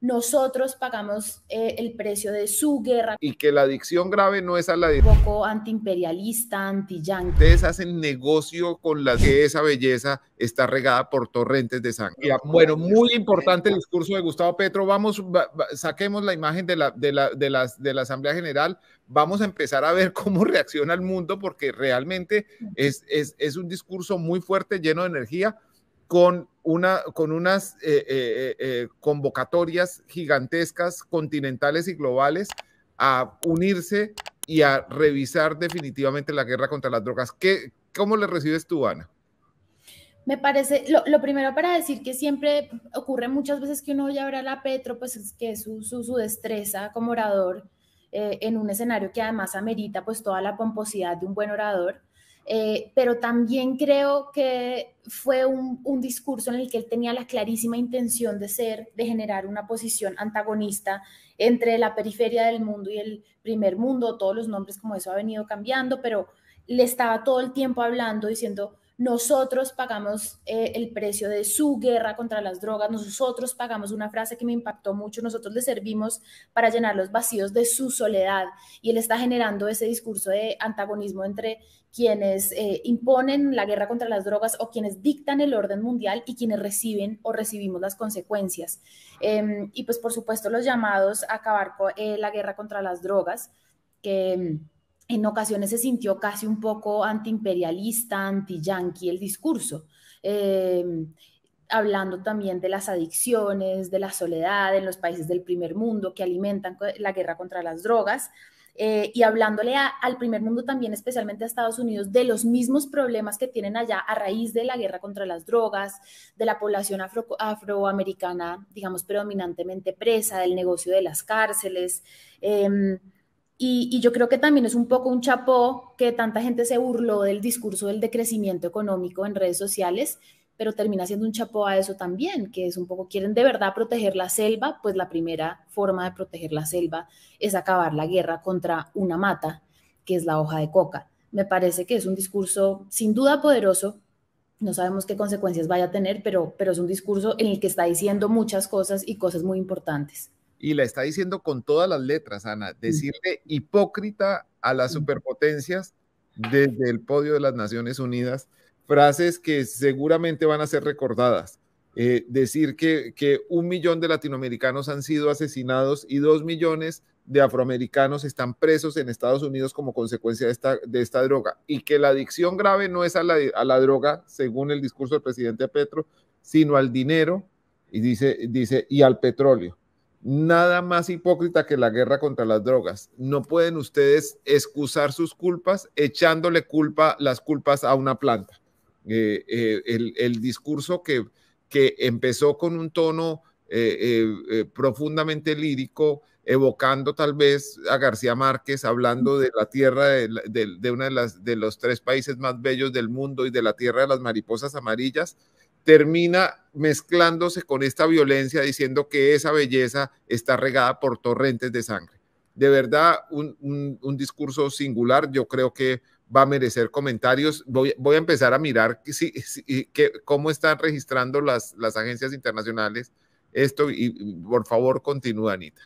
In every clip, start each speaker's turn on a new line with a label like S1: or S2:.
S1: nosotros pagamos eh, el precio de su guerra.
S2: Y que la adicción grave no es a la... Un
S1: poco antiimperialista, anti Ustedes
S2: hacen negocio con la que esa belleza está regada por torrentes de sangre. bueno, muy importante el discurso de Gustavo Petro. Vamos, saquemos la imagen de la, de, la, de, las, de la Asamblea General. Vamos a empezar a ver cómo reacciona el mundo porque realmente es, es, es un discurso muy fuerte, lleno de energía con, una, con unas eh, eh, eh, convocatorias gigantescas, continentales y globales, a unirse y a revisar definitivamente la guerra contra las drogas. ¿Qué, ¿Cómo le recibes tú, Ana?
S1: Me parece, lo, primero para decir que siempre ocurre muchas veces que uno ya hablar a Petro, pues es que su, su destreza como orador en un escenario que además amerita pues toda la pomposidad de un buen orador, eh, pero también creo que fue un, un, discurso en el que él tenía la clarísima intención de ser, de generar una posición antagonista entre la periferia del mundo y el primer mundo, todos los nombres como eso ha venido cambiando, pero le estaba todo el tiempo hablando, diciendo, nosotros pagamos eh, el precio de su guerra contra las drogas, nosotros pagamos una frase que me impactó mucho, nosotros le servimos para llenar los vacíos de su soledad y él está generando ese discurso de antagonismo entre quienes eh, imponen la guerra contra las drogas o quienes dictan el orden mundial y quienes reciben o recibimos las consecuencias. Em, y pues por supuesto los llamados a acabar con eh, la guerra contra las drogas, que en ocasiones se sintió casi un poco antiimperialista, anti el discurso. Em, hablando también de las adicciones, de la soledad en los países del primer mundo que alimentan la guerra contra las drogas. Eh, y hablándole al primer mundo también, especialmente a Estados Unidos, de los mismos problemas que tienen allá a raíz de la guerra contra las drogas, de la población afroamericana, digamos, predominantemente presa, del negocio de las cárceles. Em, y, yo creo que también es un poco un chapó que tanta gente se burló del discurso del decrecimiento económico en redes sociales, pero termina siendo un chapó a eso también, que es un poco, quieren de verdad proteger la selva, pues la primera forma de proteger la selva es acabar la guerra contra una mata, que es la hoja de coca. Me parece que es un discurso sin duda poderoso, no sabemos qué consecuencias vaya a tener, pero, pero es un discurso en el que está diciendo muchas cosas y cosas muy importantes
S2: y la está diciendo con todas las letras, Ana, mm. decirle hipócrita a las mm. superpotencias desde el podio de las Naciones Unidas, frases que seguramente van a ser recordadas. Eh, decir que, un millón de latinoamericanos han sido asesinados y dos millones de afroamericanos están presos en Estados Unidos como consecuencia de esta, droga y que la adicción grave no es a la, a la droga, según el discurso del presidente Petro, sino al dinero y, dice, dice, y al petróleo. Nada más hipócrita que la guerra contra las drogas. No pueden ustedes excusar sus culpas echándole culpa, las culpas a una planta. Eh, eh, el, discurso que, que empezó con un tono eh, profundamente lírico, evocando tal vez a García Márquez, hablando de la tierra de, una de los tres países más bellos del mundo y de la tierra de las mariposas amarillas, termina mezclándose con esta violencia diciendo que esa belleza está regada por torrentes de sangre. De verdad, un, discurso singular, yo creo que va a merecer comentarios. Voy, a empezar a mirar si, que, cómo están registrando las, las agencias internacionales esto y por favor continúa, Anita.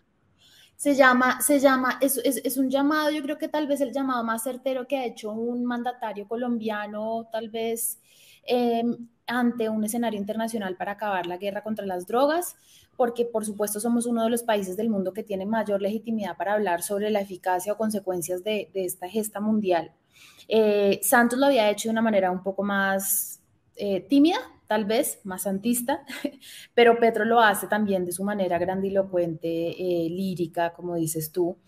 S1: Se llama, se llama, es, un llamado, yo creo que tal vez el llamado más certero que ha hecho un mandatario colombiano, tal vez Em, ante un escenario internacional para acabar la guerra contra las drogas, porque por supuesto somos uno de los países del mundo que tiene mayor legitimidad para hablar sobre la eficacia o consecuencias de, esta gesta mundial. Eh, Santos lo había hecho de una manera un poco más eh, tímida, tal vez más santista, pero Petro lo hace también de su manera grandilocuente, eh, lírica, como dices tú,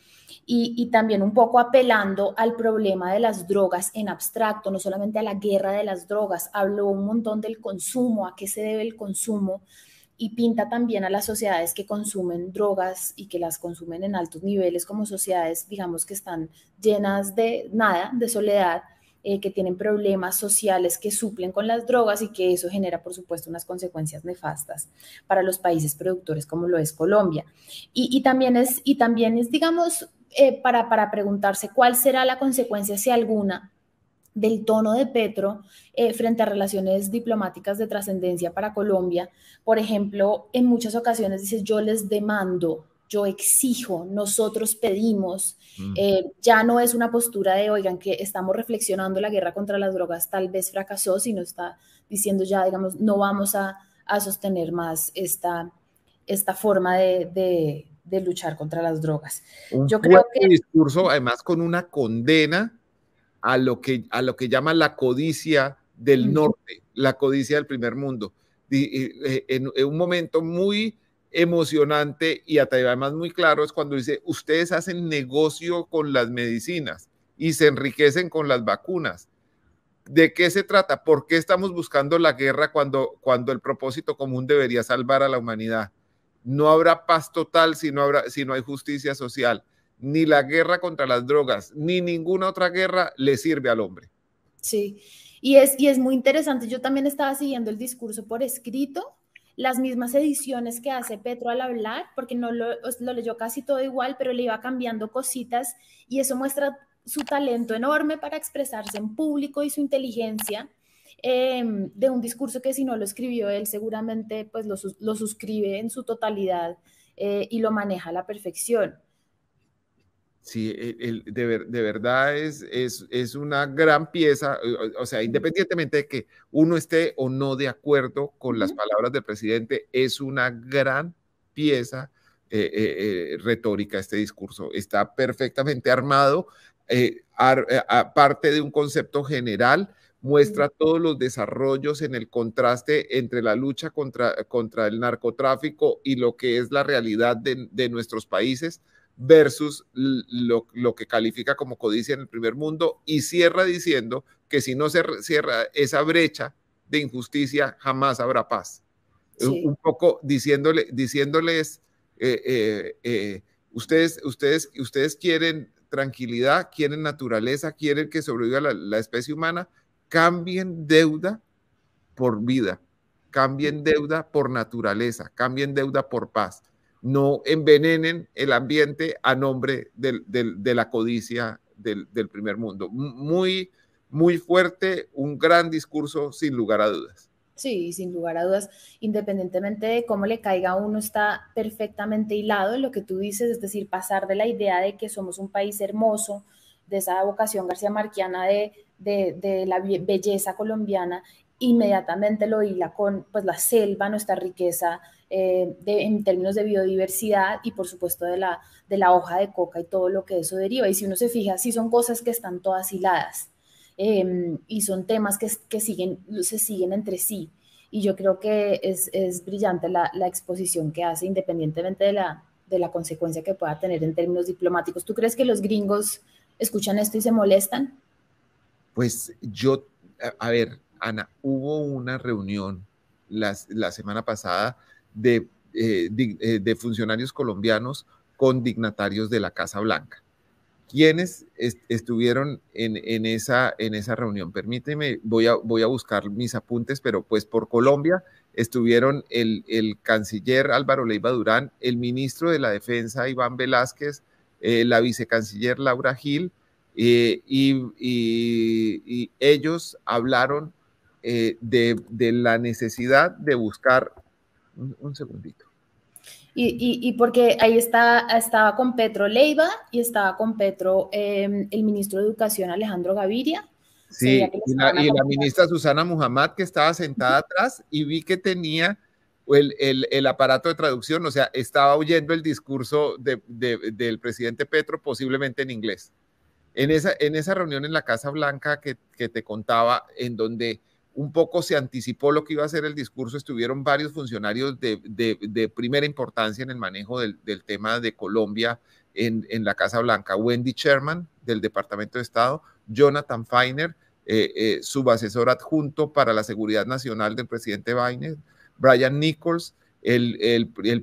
S1: y, y, también un poco apelando al problema de las drogas en abstracto, no solamente a la guerra de las drogas, habló un montón del consumo, a qué se debe el consumo, y pinta también a las sociedades que consumen drogas y que las consumen en altos niveles como sociedades, digamos, que están llenas de nada, de soledad eh, que tienen problemas sociales que suplen con las drogas y que eso genera, por supuesto, unas consecuencias nefastas para los países productores como lo es Colombia. Y, también, es, y también es, digamos, eh, para, preguntarse cuál será la consecuencia, si alguna, del tono de Petro eh, frente a relaciones diplomáticas de trascendencia para Colombia. Por ejemplo, en muchas ocasiones dice, yo les demando yo exijo, nosotros pedimos. Mm. Eh, ya no es una postura de, oigan, que estamos reflexionando la guerra contra las drogas, tal vez fracasó, sino está diciendo ya, digamos, no vamos a, sostener más esta, esta forma de, luchar contra las drogas.
S2: yo creo que... discurso, además, con una condena a lo que, a lo que llama la codicia del norte, la codicia del primer mundo. Eh, eh, en un momento muy emocionante y además muy claro es cuando dice, ustedes hacen negocio con las medicinas y se enriquecen con las vacunas. ¿De qué se trata? ¿Por qué estamos buscando la guerra cuando, cuando el propósito común debería salvar a la humanidad? No habrá paz total si no, habrá, si no hay justicia social. Ni la guerra contra las drogas, ni ninguna otra guerra le sirve al hombre.
S1: Sí, y es, y es muy interesante. Yo también estaba siguiendo el discurso por escrito las mismas ediciones que hace Petro al hablar, porque no lo, leyó casi todo igual, pero le iba cambiando cositas y eso muestra su talento enorme para expresarse en público y su inteligencia. Em, de un discurso que si no lo escribió él seguramente pues lo, suscribe en su totalidad eh, y lo maneja a la perfección.
S2: Sí, el, de, verdad es, una gran pieza, eh, o sea, independientemente de que uno esté o no de acuerdo con las palabras del presidente, es una gran pieza eh, eh, retórica este discurso. Está perfectamente armado, aparte de un concepto general, muestra todos los desarrollos en el contraste entre la lucha contra, el narcotráfico y lo que es la realidad de nuestros países versus lo, que califica como codicia en el primer mundo y cierra diciendo que si no se cierra esa brecha de injusticia, jamás habrá paz. Un poco diciéndole, diciéndoles, eh, eh, eh, ustedes, ustedes, ustedes quieren tranquilidad, quieren naturaleza, quieren que sobreviva la especie humana, cambien deuda por vida, cambien deuda por naturaleza, cambien deuda por paz no envenenen el ambiente a nombre de la codicia del, primer mundo. Muy, muy fuerte, un gran discurso sin lugar a dudas.
S1: Sí, sin lugar a dudas, independientemente de cómo le caiga a uno, está perfectamente hilado en lo que tú dices, es decir, pasar de la idea de que somos un país hermoso, de esa vocación garcía marquiana de, la belleza colombiana, inmediatamente lo hila con pues la selva, nuestra riqueza eh, en términos de biodiversidad y por supuesto de la, de la hoja de coca y todo lo que eso deriva. Y si uno se fija, sí son cosas que están todas hiladas em, y son temas que, que, siguen, se siguen entre sí. Y yo creo que es, es brillante la, la, exposición que hace, independientemente de la, de la consecuencia que pueda tener en términos diplomáticos. ¿Tú crees que los gringos escuchan esto y se molestan?
S2: Pues yo, a ver, Ana, hubo una reunión la, la semana pasada eh, eh, de, funcionarios colombianos con dignatarios de la Casa Blanca. ¿Quiénes estuvieron en, esa, en esa reunión? Permíteme, voy a, voy a buscar mis apuntes, pero pues por Colombia estuvieron el, canciller Álvaro Leiva Durán, el ministro de la Defensa Iván Velázquez, eh, la vicecanciller Laura Gil, y, ellos hablaron de, de la necesidad de buscar un, segundito.
S1: Y, y, y, porque ahí está, estaba con Petro Leiva y estaba con Petro em, el ministro de Educación Alejandro Gaviria. Sí, y la, y la, ministra
S2: Susana Muhammad que estaba sentada atrás y vi que tenía el, el, el aparato de traducción, o sea, estaba oyendo el discurso de, de, del presidente Petro posiblemente en inglés. En esa, en esa reunión en la Casa Blanca que, que te contaba, en donde un poco se anticipó lo que iba a ser el discurso, estuvieron varios funcionarios de, primera importancia en el manejo del, tema de Colombia en, la Casa Blanca, Wendy Sherman del Departamento de Estado, Jonathan Feiner, eh, eh, subasesor adjunto para la seguridad nacional del presidente Biden, Brian Nichols, el,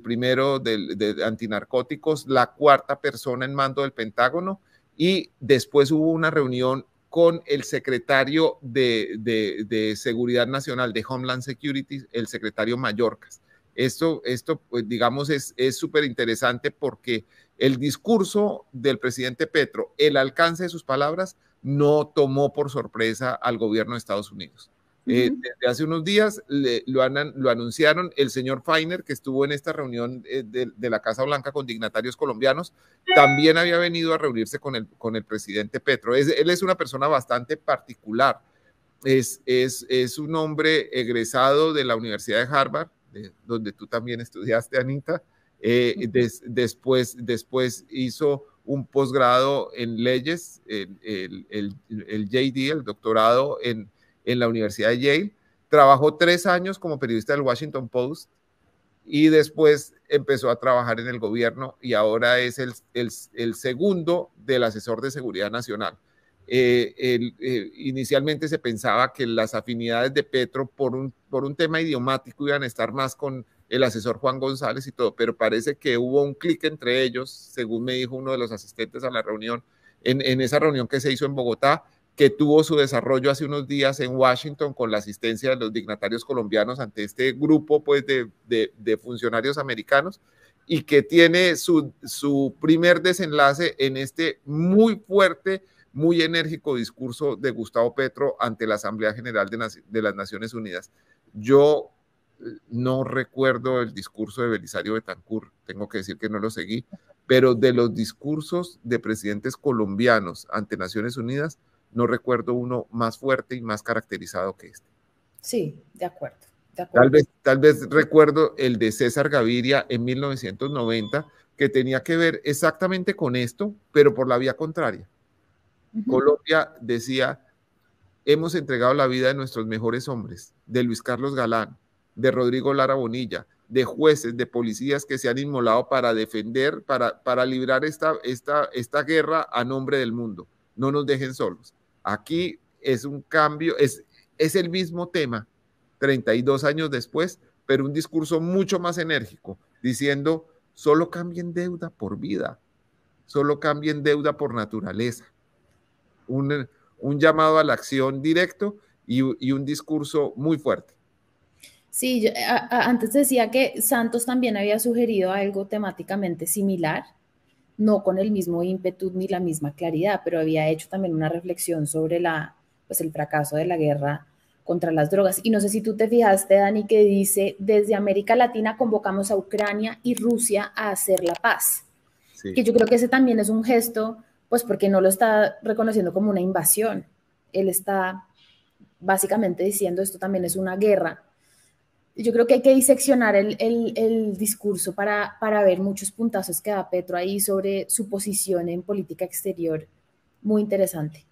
S2: primero de antinarcóticos, la cuarta persona en mando del Pentágono, y después hubo una reunión con el secretario de, Seguridad Nacional, de Homeland Security, el secretario Mallorcas. Esto, esto pues, digamos, es súper interesante porque el discurso del presidente Petro, el alcance de sus palabras, no tomó por sorpresa al gobierno de Estados Unidos. Eh, desde hace unos días lo, anunciaron el señor Feiner, que estuvo en esta reunión eh, de, la Casa Blanca con dignatarios colombianos, también había venido a reunirse con el, con el presidente Petro. él es una persona bastante particular. Es, es, es un hombre egresado de la Universidad de Harvard, donde tú también estudiaste, Anita. Eh, después, después hizo un posgrado en leyes, el JD, el doctorado en en la Universidad de Yale. Trabajó tres años como periodista del Washington Post y después empezó a trabajar en el gobierno y ahora es el, segundo del asesor de seguridad nacional. Eh, inicialmente se pensaba que las afinidades de Petro por un, por un tema idiomático iban a estar más con el asesor Juan González y todo, pero parece que hubo un clic entre ellos, según me dijo uno de los asistentes a la reunión, en, esa reunión que se hizo en Bogotá, que tuvo su desarrollo hace unos días en Washington con la asistencia de los dignatarios colombianos ante este grupo pues, de, de, funcionarios americanos y que tiene su, su primer desenlace en este muy fuerte, muy enérgico discurso de Gustavo Petro ante la Asamblea General de, de las Naciones Unidas. Yo eh, no recuerdo el discurso de Belisario Betancur, tengo que decir que no lo seguí, pero de los discursos de presidentes colombianos ante Naciones Unidas, no recuerdo uno más fuerte y más caracterizado que este.
S1: Sí, de acuerdo. Tal,
S2: vez, recuerdo el de César Gaviria en 1990, que tenía que ver exactamente con esto, pero por la vía contraria. Colombia decía, hemos entregado la vida de nuestros mejores hombres, de Luis Carlos Galán, de Rodrigo Lara Bonilla, de jueces, de policías que se han inmolado para defender, para, para librar esta, esta, esta guerra a nombre del mundo. No nos dejen solos. Aquí es un cambio, es, es el mismo tema, 32 años después, pero un discurso mucho más enérgico, diciendo, solo cambien deuda por vida, solo cambien deuda por naturaleza. Un, llamado a la acción directo y, un discurso muy fuerte.
S1: Sí, antes decía que Santos también había sugerido algo temáticamente similar no con el mismo ímpetu ni la misma claridad, pero había hecho también una reflexión sobre la, pues el fracaso de la guerra contra las drogas. Y no sé si tú te fijaste, Dani, que dice, desde América Latina convocamos a Ucrania y Rusia a hacer la paz. Que yo creo que ese también es un gesto, pues porque no lo está reconociendo como una invasión. Él está básicamente diciendo, esto también es una guerra yo creo que hay que diseccionar el, el, discurso para, para, ver muchos puntazos que da Petro ahí sobre su posición en política exterior. Muy interesante.